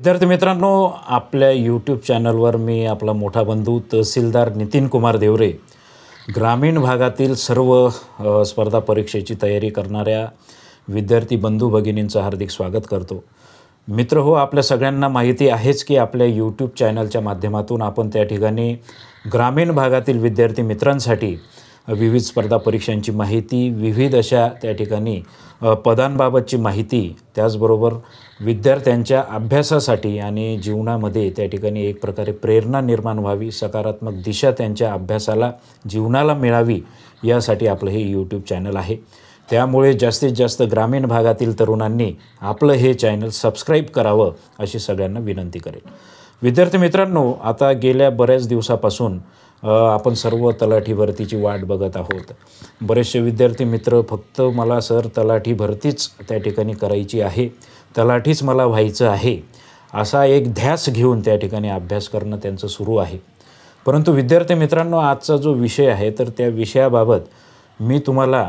विद्यार्थी मित्रांनो आपल्या यूट्यूब चॅनलवर मी आपला मोठा बंधू तहसीलदार नितीन कुमार देवरे ग्रामीण भागातील सर्व स्पर्धा परीक्षेची तयारी करणाऱ्या विद्यार्थी बंधू भगिनींचं हार्दिक स्वागत करतो मित्र हो आपल्या सगळ्यांना माहिती आहेच की आपल्या यूट्यूब चॅनलच्या माध्यमातून आपण त्या ठिकाणी ग्रामीण भागातील विद्यार्थी मित्रांसाठी विविध स्पर्धा परीक्षांची माहिती विविध अशा त्या ठिकाणी पदांबाबतची माहिती त्याचबरोबर विद्यार्थ्यांच्या अभ्यासासाठी आणि जीवनामध्ये त्या ठिकाणी एक प्रकारे प्रेरणा निर्माण व्हावी सकारात्मक दिशा त्यांच्या अभ्यासाला जीवनाला मिळावी यासाठी आपलं हे यूट्यूब चॅनल आहे त्यामुळे जास्तीत जास्त ग्रामीण भागातील तरुणांनी आपलं हे चॅनल सबस्क्राईब करावं अशी सगळ्यांना विनंती करेल विद्यार्थी मित्रांनो आता गेल्या बऱ्याच दिवसापासून आपण सर्व तलाठी भरतीची वाट बघत आहोत बरेचसे विद्यार्थी मित्र फक्त मला सर तलाठी भरतीच त्या ठिकाणी करायची आहे तलाठीच मला व्हायचं आहे असा एक ध्यास घेऊन त्या ठिकाणी अभ्यास करणं त्यांचं सुरू आहे परंतु विद्यार्थी मित्रांनो आजचा जो विषय आहे तर त्या विषयाबाबत मी तुम्हाला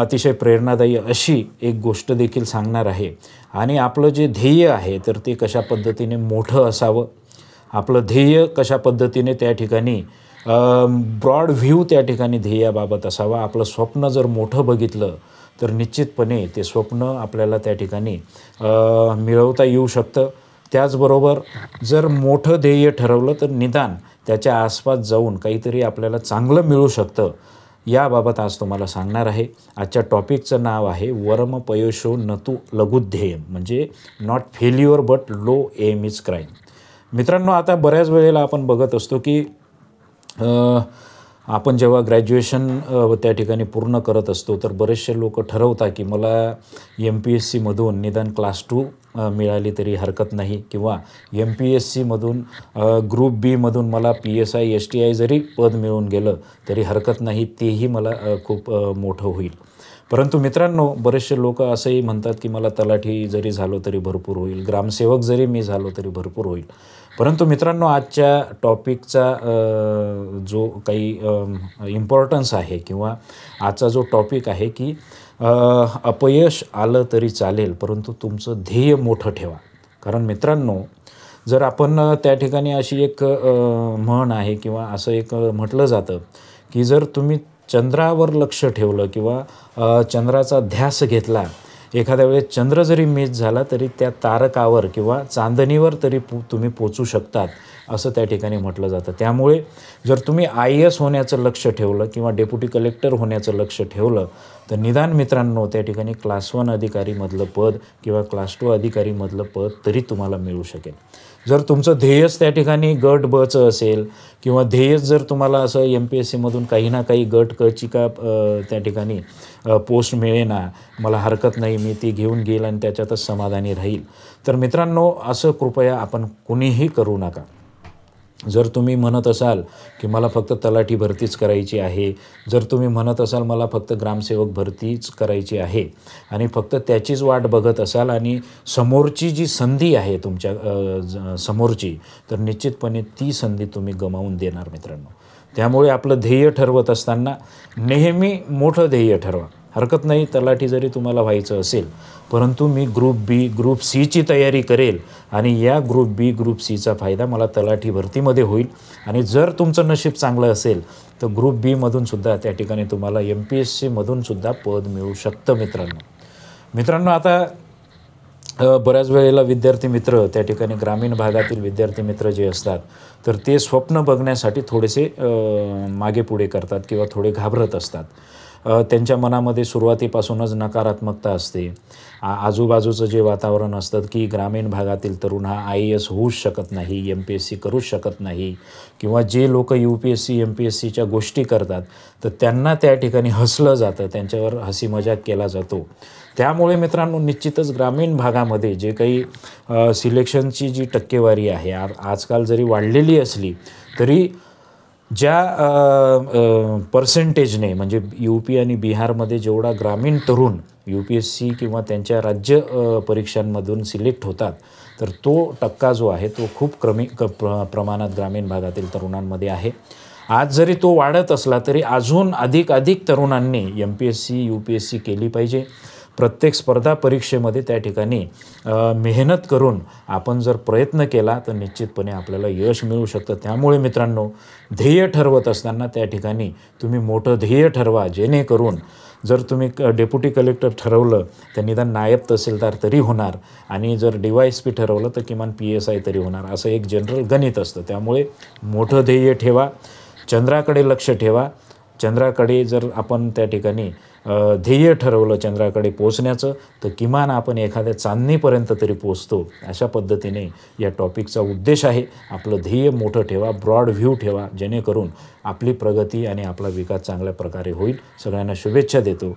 अतिशय प्रेरणादायी अशी एक गोष्ट देखील सांगणार आहे आणि आपलं जे ध्येय आहे तर ते कशा पद्धतीने मोठं असावं आपलं ध्येय कशा पद्धतीने त्या ठिकाणी ब्रॉड व्ह्यू त्या ठिकाणी ध्येयाबाबत असावा आपलं स्वप्न जर मोठं बघितलं तर निश्चितपणे ते स्वप्न आपल्याला त्या ठिकाणी मिळवता येऊ शकतं त्याचबरोबर जर मोठं ध्येय ठरवलं तर निदान त्याच्या आसपास जाऊन काहीतरी आपल्याला चांगलं मिळू शकतं याबाबत आज तुम्हाला सांगणार आहे आजच्या टॉपिकचं नाव आहे वर्म पयोशो नतू लघुध्येय म्हणजे not failure but low aim is crime मित्रांनो आता बऱ्याच वेळेला आपण बघत असतो की आपण जेव्हा ग्रॅज्युएशन त्या ठिकाणी पूर्ण करत असतो तर बरेचसे लोक ठरवतात की मला एम पी एस सीमधून निदान क्लास टू मिळाली तरी हरकत नाही किंवा एम पी एस सीमधून ग्रुप बीमधून मला P S I S T I जरी पद मिळून गेलं तरी हरकत नाही तेही मला खूप मोठं होईल परंतु मित्रांनो बरेचसे लोक असंही म्हणतात की मला तलाठी जरी झालो तरी भरपूर होईल ग्रामसेवक जरी मी झालो तरी भरपूर होईल परंतु मित्रांनो आजच्या टॉपिकचा जो काही इम्पॉर्टन्स आहे किंवा आजचा जो टॉपिक आहे की अपयश आलं तरी चालेल परंतु तुमचं ध्येय मोठं ठेवा कारण मित्रांनो जर आपण त्या ठिकाणी अशी एक म्हण आहे किंवा असं एक म्हटलं जातं की जर तुम्ही चंद्रावर लक्ष ठेवलं किंवा चंद्राचा ध्यास घेतला एखाद्या वेळेस चंद्र जरी मिस झाला तरी त्या तारकावर किंवा चांदणीवर तरी पो तुम्ही पोचू शकतात असं त्या ठिकाणी म्हटलं जातं त्यामुळे जर तुम्ही आय एस होण्याचं लक्ष ठेवलं किंवा डेप्युटी कलेक्टर होण्याचं लक्ष ठेवलं तर निदान मित्रांनो त्या ठिकाणी क्लास वन अधिकारीमधलं पद किंवा क्लास टू अधिकारीमधलं पद तरी तुम्हाला मिळू शकेल जर तुमचं ध्येयच त्या ठिकाणी गट बचं असेल किंवा ध्येयच जर तुम्हाला असं एम पी एस सीमधून काही ना काही गट कची का त्या ठिकाणी पोस्ट मिळेना मला हरकत नाही मी ती घेऊन घेईल आणि त्याच्यातच समाधानी राहील तर मित्रांनो असं कृपया आपण कुणीही करू नका जर तुम्ही म्हणत असाल की मला फक्त तलाठी भरतीच करायची आहे जर तुम्ही म्हणत असाल मला फक्त ग्रामसेवक भरतीच करायची आहे आणि फक्त त्याचीच वाट बघत असाल आणि समोरची जी संधी आहे तुमच्या समोरची तर निश्चितपणे ती संधी तुम्ही गमावून देणार मित्रांनो त्यामुळे आपलं ध्येय ठरवत असताना नेहमी मोठं ध्येय ठरवा हरकत नाही तलाठी जरी तुम्हाला व्हायचं असेल परंतु मी ग्रुप बी ग्रुप सीची तयारी करेल आणि या ग्रुप बी ग्रुप सीचा फायदा मला तलाठी भरतीमध्ये होईल आणि जर तुमचं नशीब चांगलं असेल तर ग्रुप बीमधूनसुद्धा त्या ठिकाणी तुम्हाला एम पी एस सीमधूनसुद्धा पद मिळू शकतं मित्रांनो मित्रांनो आता बऱ्याच वेळेला विद्यार्थी मित्र त्या ठिकाणी ग्रामीण भागातील विद्यार्थी मित्र जे असतात तर ते स्वप्न बघण्यासाठी थोडेसे मागे पुढे करतात किंवा थोडे घाबरत असतात त्यांच्या मनामध्ये सुरुवातीपासूनच नकारात्मकता असते आजूबाजूचं जे वातावरण असतं की ग्रामीण भागातील तरुण हा आय ए एस होऊच शकत नाही एम पी एस सी करूच शकत नाही किंवा जे लोक U P S C M P S सीच्या गोष्टी करतात तर त्यांना त्या ठिकाणी हसलं जातं त्यांच्यावर हसी मजाक केला जातो त्यामुळे मित्रांनो निश्चितच ग्रामीण भागामध्ये जे काही सिलेक्शनची जी टक्केवारी आहे आजकाल जरी वाढलेली असली तरी ज्या पर्सेंटेजने म्हणजे यू पी आणि बिहारमध्ये जेवढा ग्रामीण तरुण यू पी एस सी किंवा त्यांच्या राज्य परीक्षांमधून सिलेक्ट होतात तर तो टक्का जो आहे तो खूप कमी क प्र प्रमाणात ग्रामीण भागातील तरुणांमध्ये आहे आज जरी तो वाढत असला तरी अजून अधिक अधिक तरुणांनी M P S C U P S C केली पाहिजे प्रत्येक स्पर्धा परीक्षेमध्ये त्या ठिकाणी मेहनत करून आपण जर प्रयत्न केला तर निश्चितपणे आपल्याला यश मिळू शकतं त्यामुळे मित्रांनो ध्येय ठरवत असताना त्या ठिकाणी तुम्ही मोठं ध्येय ठरवा जेणेकरून जर तुम्ही क डेप्युटी कलेक्टर ठरवलं तर निदान नायब तहसीलदार तरी होणार आणि जर डी वाय एस पी ठरवलं तर किमान पी एस आय तरी होणार असं एक जनरल गणित असतं त्यामुळे मोठं ध्येय ठेवा चंद्राकडे लक्ष ठेवा चंद्राकडे जर आपण त्या ठिकाणी ध्येय ठरवलं चंद्राकडे पोचण्याचं तर किमान आपण एखाद्या चांदणीपर्यंत तरी पोचतो अशा पद्धतीने या टॉपिकचा उद्देश आहे आपलं ध्येय मोठं ठेवा ब्रॉड व्ह्यू ठेवा जेणेकरून आपली प्रगती आणि आपला विकास चांगल्या प्रकारे होईल सगळ्यांना शुभेच्छा देतो